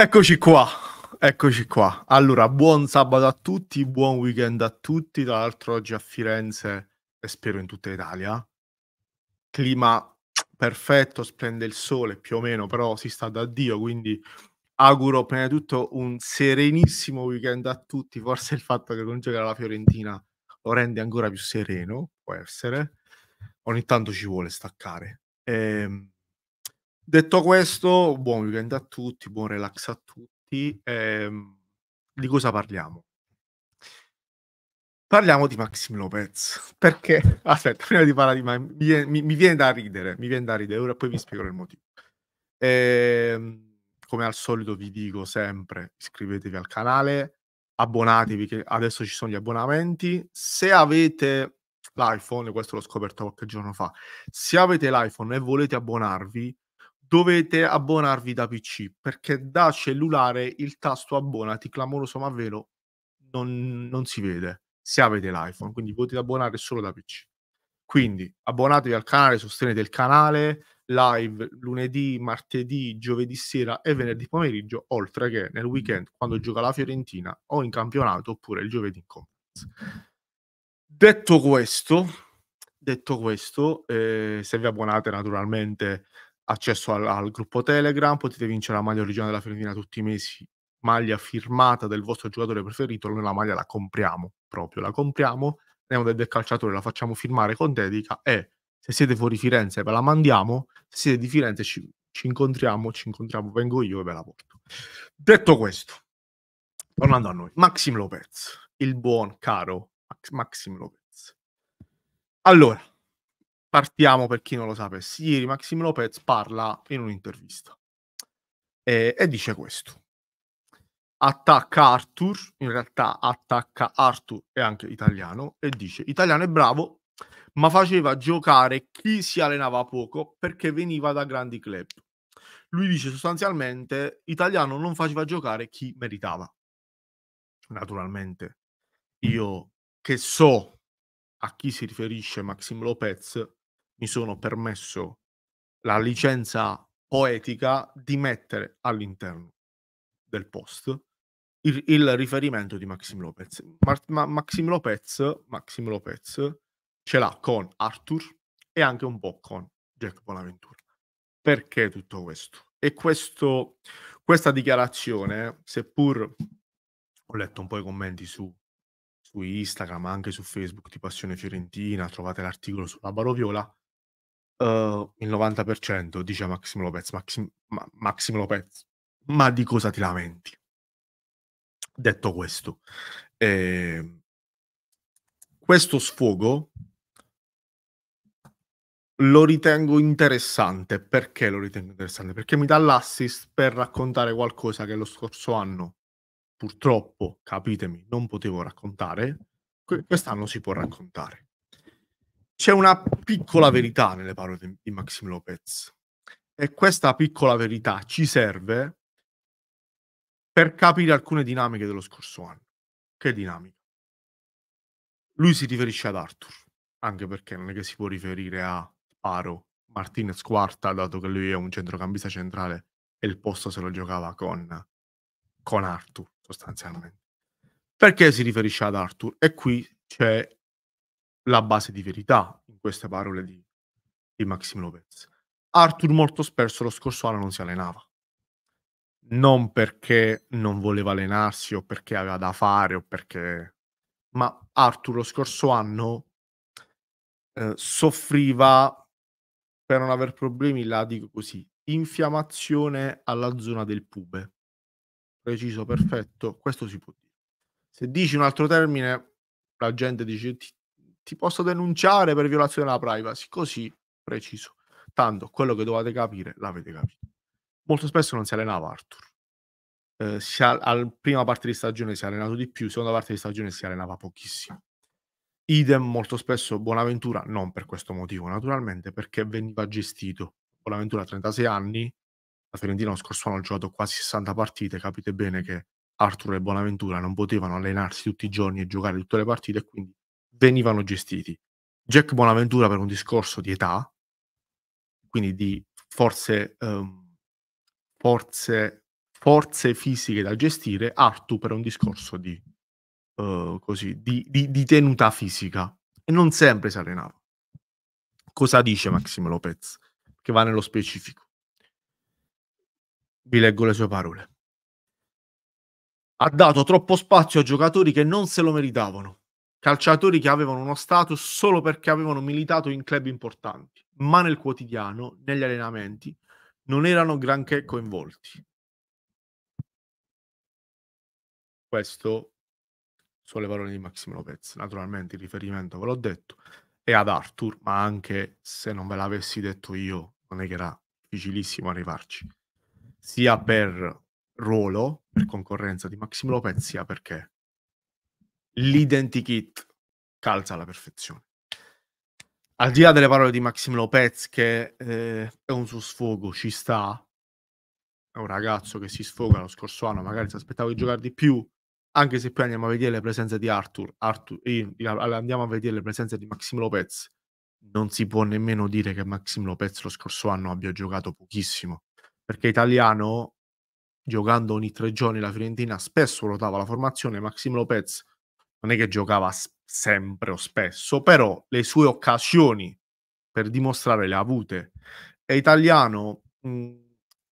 Eccoci qua, eccoci qua. Allora, buon sabato a tutti, buon weekend a tutti. Tra l'altro oggi a Firenze e spero in tutta Italia. Clima perfetto, splende il sole più o meno, però si sta da Dio, quindi auguro prima di tutto un serenissimo weekend a tutti. Forse il fatto che non giocare alla Fiorentina lo rende ancora più sereno, può essere. Ogni tanto ci vuole staccare. Ehm Detto questo, buon weekend a tutti, buon relax a tutti. Ehm, di cosa parliamo? Parliamo di Maxim Lopez, perché, aspetta, prima di parlare di Maxim, mi, mi, viene da ridere, mi viene da ridere, ora poi vi spiegherò il motivo. Ehm, come al solito vi dico sempre, iscrivetevi al canale, abbonatevi, che adesso ci sono gli abbonamenti. Se avete l'iPhone, questo l'ho scoperto qualche giorno fa, se avete l'iPhone e volete abbonarvi, dovete abbonarvi da PC perché da cellulare il tasto abbonati clamoroso ma vero non, non, si vede se avete l'iPhone, quindi potete abbonare solo da PC. Quindi abbonatevi al canale, sostenete il canale live lunedì, martedì, giovedì sera e venerdì pomeriggio, oltre che nel weekend quando gioca la Fiorentina o in campionato oppure il giovedì in conference. Detto questo, detto questo eh, se vi abbonate naturalmente accesso al, al, gruppo Telegram, potete vincere la maglia originale della Fiorentina tutti i mesi, maglia firmata del vostro giocatore preferito, noi la maglia la compriamo proprio, la compriamo, andiamo del calciatore, la facciamo firmare con dedica e se siete fuori Firenze ve la mandiamo, se siete di Firenze ci, ci incontriamo, ci incontriamo, vengo io e ve la porto. Detto questo, tornando a noi, Maxim Lopez, il buon caro Max, Maxim Lopez. Allora, Partiamo per chi non lo sapesse. Ieri Maxim Lopez parla in un'intervista e, e dice questo. Attacca Arthur, in realtà attacca Arthur, è anche italiano, e dice italiano è bravo, ma faceva giocare chi si allenava poco perché veniva da grandi club. Lui dice sostanzialmente italiano non faceva giocare chi meritava. Naturalmente io che so a chi si riferisce Maxim Lopez mi sono permesso la licenza poetica di mettere all'interno del post il, il riferimento di Maxim Lopez. Ma, ma, Maxim Lopez. Maxim Lopez ce l'ha con Arthur e anche un po' con Jack Bonaventura. Perché tutto questo? E questo, questa dichiarazione, seppur ho letto un po' i commenti su, su Instagram, anche su Facebook di Passione Fiorentina, trovate l'articolo sulla Baroviola, uh, il 90% dice Maximo Lopez, Maxim, ma, Maximo Lopez, ma di cosa ti lamenti? Detto questo, eh, questo sfogo lo ritengo interessante. Perché lo ritengo interessante? Perché mi dà l'assist per raccontare qualcosa che lo scorso anno, purtroppo, capitemi, non potevo raccontare. Quest'anno si può raccontare c'è una piccola verità nelle parole di, Maxim Lopez e questa piccola verità ci serve per capire alcune dinamiche dello scorso anno. Che dinamica? Lui si riferisce ad Arthur, anche perché non è che si può riferire a Paro, Martinez quarta, dato che lui è un centrocampista centrale e il posto se lo giocava con, con Arthur, sostanzialmente. Perché si riferisce ad Arthur? E qui c'è la base di verità in queste parole di, di Maxim Lopez. Arthur molto spesso lo scorso anno non si allenava. Non perché non voleva allenarsi o perché aveva da fare o perché... Ma Arthur lo scorso anno eh, soffriva, per non aver problemi, la dico così, infiammazione alla zona del pube. Preciso, perfetto, questo si può dire. Se dici un altro termine, la gente dice ti, ti posso denunciare per violazione della privacy, così preciso. Tanto quello che dovete capire l'avete capito. Molto spesso non si allenava Arthur. Eh, al, prima parte di stagione si è allenato di più, seconda parte di stagione si allenava pochissimo. Idem molto spesso Bonaventura, non per questo motivo naturalmente, perché veniva gestito. Buonaventura ha 36 anni, la Fiorentina lo scorso anno ha giocato quasi 60 partite, capite bene che Arthur e Bonaventura non potevano allenarsi tutti i giorni e giocare tutte le partite, quindi venivano gestiti. Jack Bonaventura per un discorso di età, quindi di forze, um, forze, forze fisiche da gestire, Artu per un discorso di, uh, così, di, di, di tenuta fisica. E non sempre si allenava. Cosa dice Maxime Lopez? Che va nello specifico. Vi leggo le sue parole. Ha dato troppo spazio a giocatori che non se lo meritavano calciatori che avevano uno status solo perché avevano militato in club importanti, ma nel quotidiano, negli allenamenti, non erano granché coinvolti. Questo sono le parole di Massimo Lopez, naturalmente il riferimento ve l'ho detto, e ad Arthur, ma anche se non ve l'avessi detto io, non è che era difficilissimo arrivarci, sia per ruolo, per concorrenza di Massimo Lopez, sia perché l'identikit calza alla perfezione. Al di là delle parole di Maxim Lopez, che eh, è un suo sfogo, ci sta, è un ragazzo che si sfoga lo scorso anno, magari si aspettava di giocare di più, anche se poi andiamo a vedere le presenze di Arthur, Arthur eh, andiamo a vedere le presenze di Maxim Lopez, non si può nemmeno dire che Maxim Lopez lo scorso anno abbia giocato pochissimo, perché italiano, giocando ogni tre giorni la Fiorentina, spesso ruotava la formazione, Maxim Lopez non è che giocava sempre o spesso, però le sue occasioni per dimostrare le ha avute. È italiano, mh, mhmm,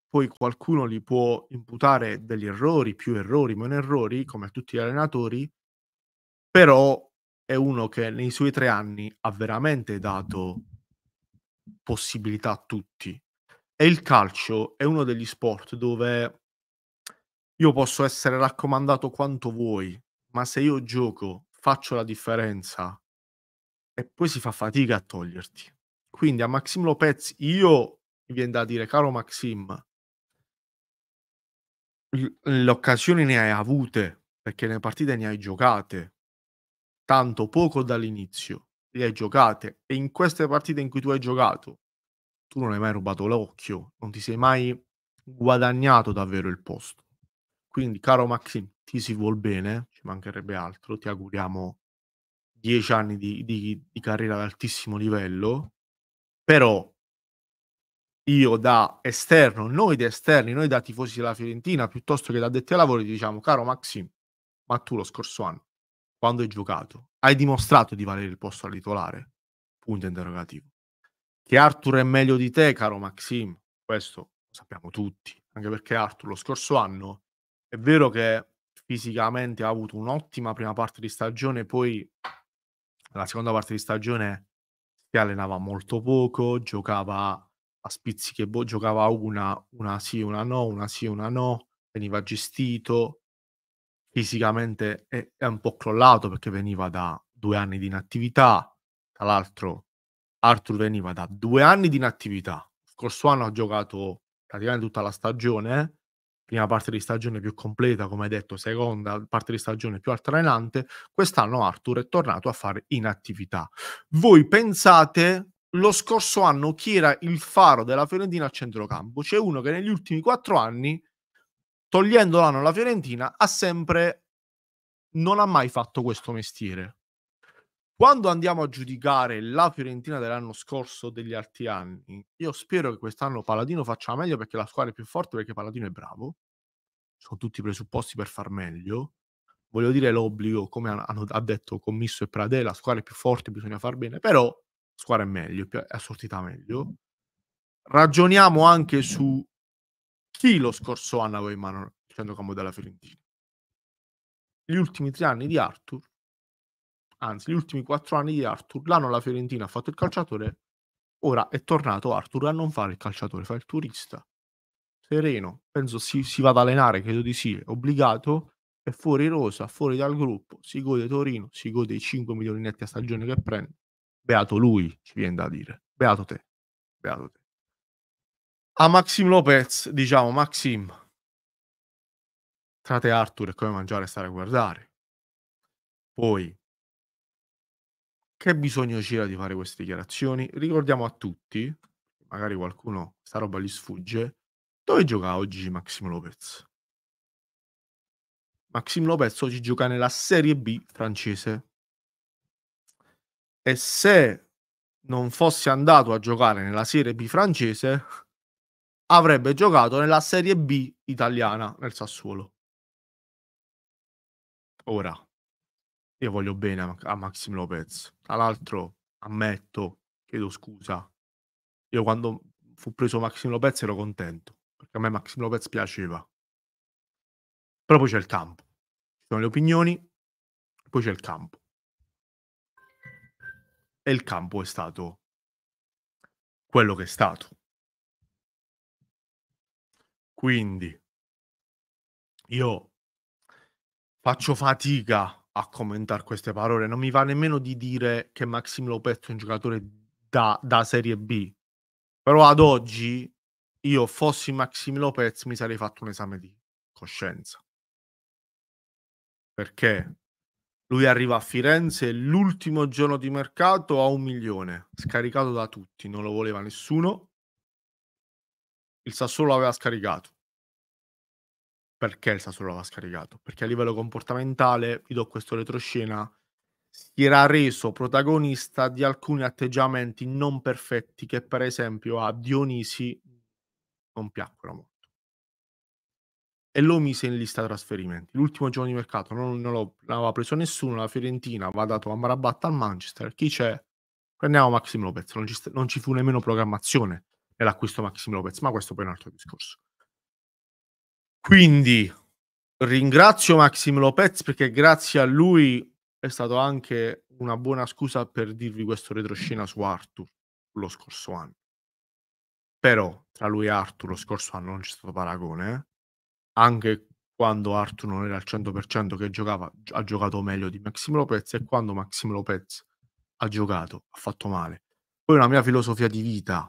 poi qualcuno gli può imputare degli errori, più errori, meno errori, come a tutti gli allenatori, però è uno che nei suoi tre anni ha veramente dato possibilità a tutti. E il calcio è uno degli sport dove io posso essere raccomandato quanto vuoi, ma se io gioco, faccio la differenza e poi si fa fatica a toglierti. Quindi a Maxim Lopez io mi viene da dire, caro Maxim, le occasioni ne hai avute perché le partite ne hai giocate tanto poco dall'inizio le hai giocate e in queste partite in cui tu hai giocato tu non hai mai rubato l'occhio non ti sei mai guadagnato davvero il posto quindi, caro Maxim, ti si vuol bene, ci mancherebbe altro, ti auguriamo dieci anni di, di, di carriera ad altissimo livello, però io da esterno, noi da esterni, noi da tifosi della Fiorentina, piuttosto che da detti ai lavori, diciamo, caro Maxim, ma tu lo scorso anno, quando hai giocato, hai dimostrato di valere il posto al titolare? Punto interrogativo. Che Arthur è meglio di te, caro Maxim, questo lo sappiamo tutti, anche perché Arthur lo scorso anno è vero che fisicamente ha avuto un'ottima prima parte di stagione, poi nella seconda parte di stagione si allenava molto poco, giocava a spizziche, boh, giocava una, una sì, una no, una sì, una no, veniva gestito, fisicamente è, è un po' crollato perché veniva da due anni di inattività, tra l'altro Arthur veniva da due anni di inattività, lo scorso anno ha giocato praticamente tutta la stagione, prima parte di stagione più completa, come hai detto, seconda parte di stagione più altalenante, quest'anno Arthur è tornato a fare inattività. Voi pensate lo scorso anno chi era il faro della Fiorentina a centrocampo? C'è uno che negli ultimi quattro anni, togliendo l'anno alla Fiorentina, ha sempre non ha mai fatto questo mestiere. Quando andiamo a giudicare la Fiorentina dell'anno scorso degli altri anni, io spero che quest'anno Paladino faccia meglio perché la squadra è più forte, perché Paladino è bravo. Sono tutti i presupposti per far meglio. Voglio dire l'obbligo, come hanno, ha detto Commisso e Pradè, la squadra è più forte, bisogna far bene, però la squadra è meglio, è assortita meglio. Ragioniamo anche su chi lo scorso anno aveva in mano il centrocampo della Fiorentina. Gli ultimi tre anni di Arthur anzi, gli ultimi quattro anni di Arthur, l'anno la Fiorentina ha fatto il calciatore, ora è tornato Arthur a non fare il calciatore, fa il turista. Sereno, penso si, si va ad allenare, credo di sì, è obbligato, è fuori rosa, fuori dal gruppo, si gode Torino, si gode i 5 milioni netti a stagione che prende. Beato lui, ci viene da dire. Beato te. Beato te. A Maxim Lopez, diciamo, Maxim, tra te Arthur è come mangiare e stare a guardare. Poi che bisogno c'era di fare queste dichiarazioni? Ricordiamo a tutti, magari qualcuno sta roba gli sfugge, dove gioca oggi Maximo Lopez? Maxim Lopez oggi gioca nella Serie B francese. E se non fosse andato a giocare nella Serie B francese, avrebbe giocato nella Serie B italiana nel Sassuolo. Ora, io voglio bene a, a Maxim Lopez. Tra l'altro, ammetto, chiedo scusa. Io quando fu preso Maxim Lopez ero contento, perché a me Maxim Lopez piaceva. Però poi c'è il campo. Ci sono le opinioni, poi c'è il campo. E il campo è stato quello che è stato. Quindi io faccio fatica a commentare queste parole. Non mi va nemmeno di dire che Maxim Lopez è un giocatore da, da Serie B. Però ad oggi io fossi Maxim Lopez mi sarei fatto un esame di coscienza. Perché lui arriva a Firenze l'ultimo giorno di mercato a un milione, scaricato da tutti, non lo voleva nessuno. Il Sassuolo l'aveva scaricato perché il Sassuolo l'aveva scaricato? Perché a livello comportamentale, vi do questo retroscena, si era reso protagonista di alcuni atteggiamenti non perfetti che per esempio a Dionisi non piacquero molto. E lo mise in lista trasferimenti. L'ultimo giorno di mercato non, non, lo, aveva preso nessuno, la Fiorentina va dato a Marabatta al Manchester. Chi c'è? Prendiamo Maxim Lopez, non ci, non ci fu nemmeno programmazione nell'acquisto Maxim Lopez, ma questo poi è un altro discorso. Quindi ringrazio Maxim Lopez perché grazie a lui è stato anche una buona scusa per dirvi questo retroscena su Arthur lo scorso anno. Però tra lui e Arthur lo scorso anno non c'è stato paragone, eh? anche quando Arthur non era al 100% che giocava, ha giocato meglio di Maxim Lopez e quando Maxim Lopez ha giocato ha fatto male. Poi la mia filosofia di vita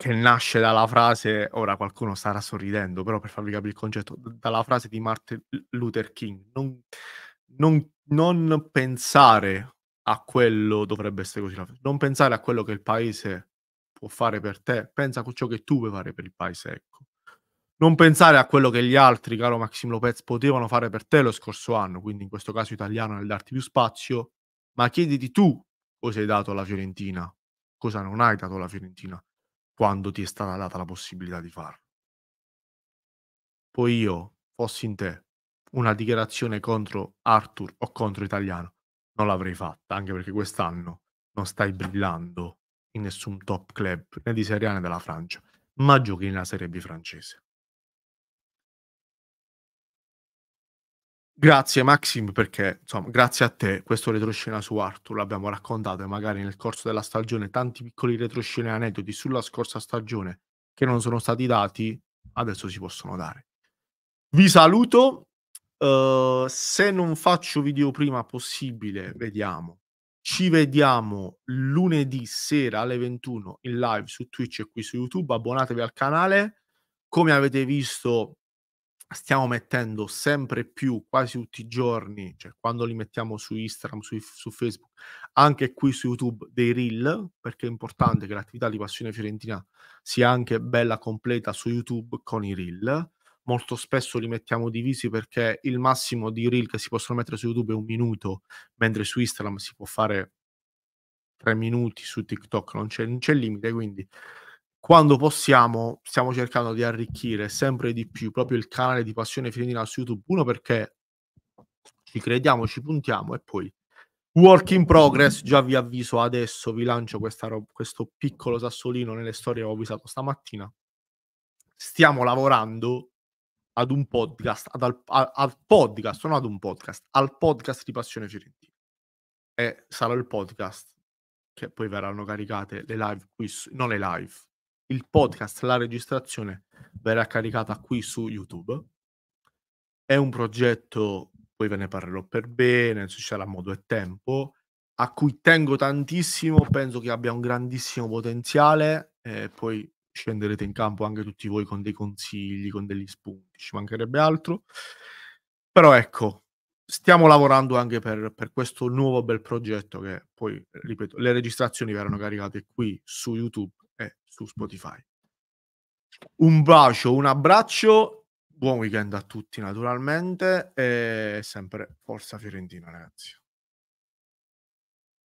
che nasce dalla frase, ora qualcuno starà sorridendo, però per farvi capire il concetto, dalla frase di Martin Luther King, non, non, non pensare a quello, dovrebbe essere così, non pensare a quello che il paese può fare per te, pensa a ciò che tu puoi fare per il paese, ecco. Non pensare a quello che gli altri, caro Maxim Lopez, potevano fare per te lo scorso anno, quindi in questo caso italiano nel darti più spazio, ma chiediti tu cosa hai dato alla Fiorentina, cosa non hai dato alla Fiorentina quando ti è stata data la possibilità di farlo. Poi io, fossi in te, una dichiarazione contro Arthur o contro Italiano, non l'avrei fatta, anche perché quest'anno non stai brillando in nessun top club né di Serie A né della Francia, ma giochi nella Serie B francese. Grazie Maxim perché, insomma, grazie a te questo retroscena su Arthur l'abbiamo raccontato e magari nel corso della stagione tanti piccoli retroscena e aneddoti sulla scorsa stagione che non sono stati dati adesso si possono dare. Vi saluto, uh, se non faccio video prima possibile, vediamo. Ci vediamo lunedì sera alle 21 in live su Twitch e qui su YouTube, abbonatevi al canale. Come avete visto stiamo mettendo sempre più, quasi tutti i giorni, cioè quando li mettiamo su Instagram, su, su, Facebook, anche qui su YouTube, dei reel, perché è importante che l'attività di Passione Fiorentina sia anche bella completa su YouTube con i reel. Molto spesso li mettiamo divisi perché il massimo di reel che si possono mettere su YouTube è un minuto, mentre su Instagram si può fare tre minuti, su TikTok non c'è, non c'è limite, quindi quando possiamo stiamo cercando di arricchire sempre di più proprio il canale di Passione Fiorentina su YouTube, uno perché ci crediamo, ci puntiamo e poi work in progress, già vi avviso adesso, vi lancio ro- questo piccolo sassolino nelle storie che ho avvisato stamattina, stiamo lavorando ad un podcast, ad al, al, al, podcast, non ad un podcast, al podcast di Passione Fiorentina. E sarà il podcast che poi verranno caricate le live qui, su, non le live, il podcast, la registrazione verrà caricata qui su YouTube. È un progetto, poi ve ne parlerò per bene, se sarà modo e tempo, a cui tengo tantissimo, penso che abbia un grandissimo potenziale e poi scenderete in campo anche tutti voi con dei consigli, con degli spunti, ci mancherebbe altro. Però ecco, stiamo lavorando anche per, per, questo nuovo bel progetto che poi, ripeto, le registrazioni verranno caricate qui su YouTube è eh, su Spotify. Un bacio, un abbraccio, buon weekend a tutti naturalmente e sempre forza Fiorentina ragazzi.